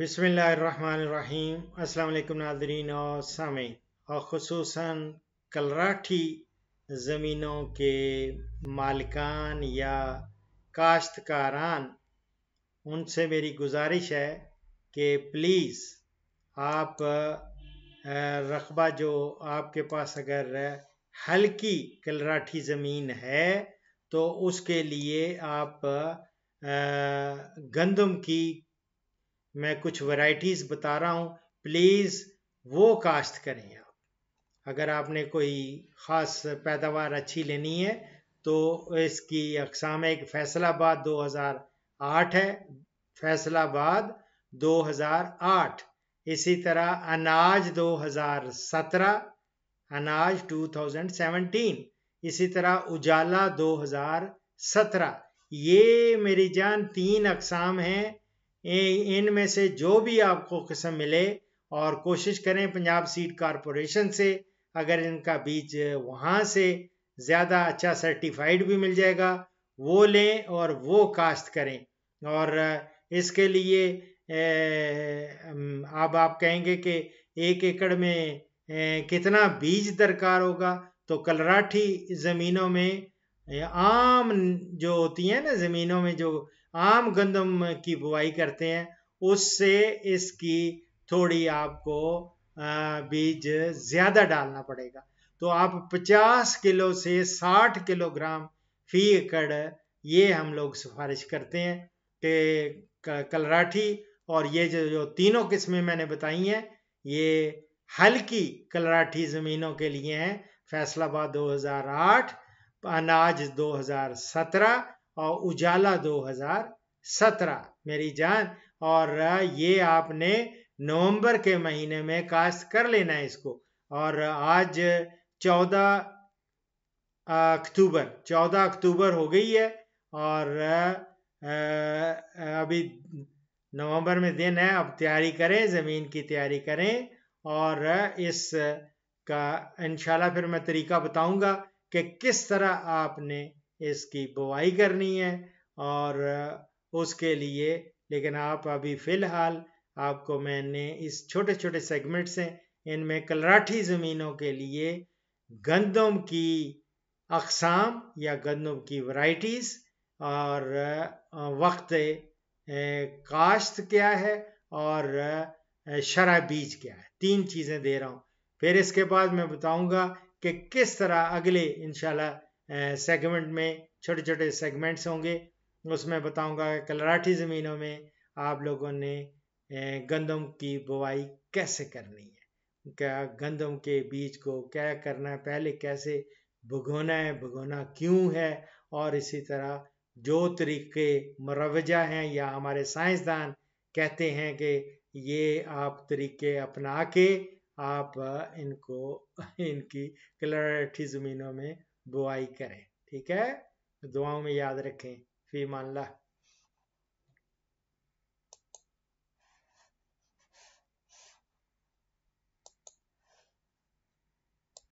बिसमीम् अल्लाम नाजरीन और सामी और खसूस कलराठी ज़मीनों के मालकान या काश्तकारान उनसे मेरी गुजारिश है कि प्लीज़ आप रकबा जो आपके पास अगर हल्की कलराठी ज़मीन है तो उसके लिए आप गंदम की मैं कुछ वैरायटीज बता रहा हूँ प्लीज़ वो काश्त करें आप अगर आपने कोई ख़ास पैदावार अच्छी लेनी है तो इसकी अकसाम एक फैसलाबाद 2008 है फैसलाबाद 2008 इसी तरह अनाज 2017 अनाज 2017 इसी तरह उजाला 2017 ये मेरी जान तीन अकसाम हैं इनमें से जो भी आपको किस्म मिले और कोशिश करें पंजाब सीड कारपोरेशन से अगर इनका बीज वहाँ से ज़्यादा अच्छा सर्टिफाइड भी मिल जाएगा वो लें और वो काश्त करें और इसके लिए अब आप कहेंगे कि एक एकड़ में कितना बीज दरकार होगा तो कलराठी ज़मीनों में आम जो होती हैं ना ज़मीनों में जो आम गंदम की बुआई करते हैं उससे इसकी थोड़ी आपको बीज ज़्यादा डालना पड़ेगा तो आप 50 किलो से 60 किलोग्राम फी एकड़ ये हम लोग सिफारिश करते हैं कि कलराठी और ये जो जो तीनों किस्में मैंने बताई हैं ये हल्की कलराठी ज़मीनों के लिए हैं फैसलाबाद 2008 अनाज 2017 और उजाला 2017 मेरी जान और ये आपने नवंबर के महीने में कास्ट कर लेना है इसको और आज 14 अक्टूबर 14 अक्टूबर हो गई है और अभी नवंबर में दिन है अब तैयारी करें ज़मीन की तैयारी करें और इस का इनशाला फिर मैं तरीका बताऊंगा कि किस तरह आपने इसकी बुआई करनी है और उसके लिए लेकिन आप अभी फ़िलहाल आपको मैंने इस छोटे छोटे सेगमेंट से इनमें कलराठी ज़मीनों के लिए गंदम की अकसाम या गंदम की वराइटीज़ और वक्त काश्त क्या है और शरा बीज क्या है तीन चीज़ें दे रहा हूँ फिर इसके बाद मैं बताऊंगा कि किस तरह अगले इंशाल्लाह सेगमेंट में छोटे छोटे सेगमेंट्स होंगे उसमें बताऊंगा कलराठी ज़मीनों में आप लोगों ने गंदम की बुवाई कैसे करनी है क्या गंदम के बीज को क्या करना है पहले कैसे भुगोना है भगोना क्यों है और इसी तरह जो तरीके मरवजा हैं या हमारे साइंसदान कहते हैं कि ये आप तरीके अपना के आप इनको इनकी क्लरिटी ज़मीनों में बुआई करें ठीक है दुआओं में याद रखें फी ला